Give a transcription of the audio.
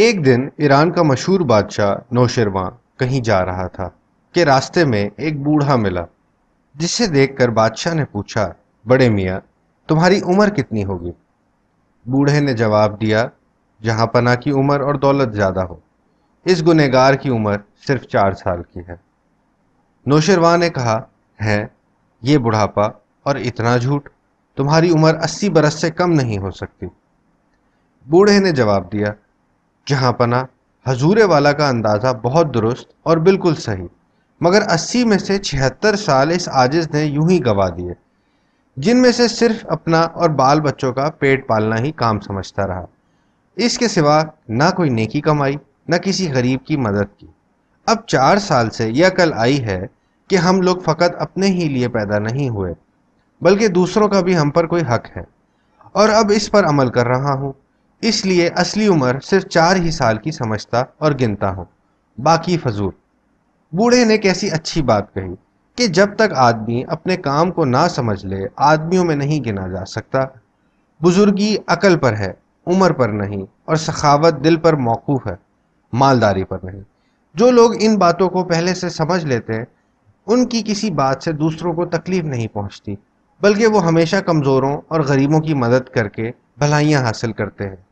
एक दिन ईरान का मशहूर बादशाह नौशरवा कहीं जा रहा था कि रास्ते में एक बूढ़ा मिला जिसे देखकर बादशाह ने पूछा बड़े मियाँ तुम्हारी उम्र कितनी होगी बूढ़े ने जवाब दिया जहाँ पना की उम्र और दौलत ज़्यादा हो इस गुनहगार की उम्र सिर्फ चार साल की है नौशरवा ने कहा है ये बुढ़ापा और इतना झूठ तुम्हारी उम्र अस्सी बरस से कम नहीं हो सकती बूढ़े ने जवाब दिया जहाँ पना हजूरे वाला का अंदाज़ा बहुत दुरुस्त और बिल्कुल सही मगर अस्सी में से छिहत्तर साल इस आजिज़ ने यूं ही गवा दिए जिनमें से सिर्फ अपना और बाल बच्चों का पेट पालना ही काम समझता रहा इसके सिवा ना कोई नेकी कमाई ना किसी गरीब की मदद की अब चार साल से यह कल आई है कि हम लोग फ़कत अपने ही लिए पैदा नहीं हुए बल्कि दूसरों का भी हम पर कोई हक है और अब इस पर अमल कर रहा हूँ इसलिए असली उम्र सिर्फ चार ही साल की समझता और गिनता हूँ बाकी फजूल बूढ़े ने कैसी अच्छी बात कही कि जब तक आदमी अपने काम को ना समझ ले आदमियों में नहीं गिना जा सकता बुजुर्गी अकल पर है उम्र पर नहीं और सखावत दिल पर मौकूफ़ है मालदारी पर नहीं जो लोग इन बातों को पहले से समझ लेते हैं उनकी किसी बात से दूसरों को तकलीफ़ नहीं पहुंचती बल्कि वो हमेशा कमज़ोरों और गरीबों की मदद करके भलाइयाँ हासिल करते हैं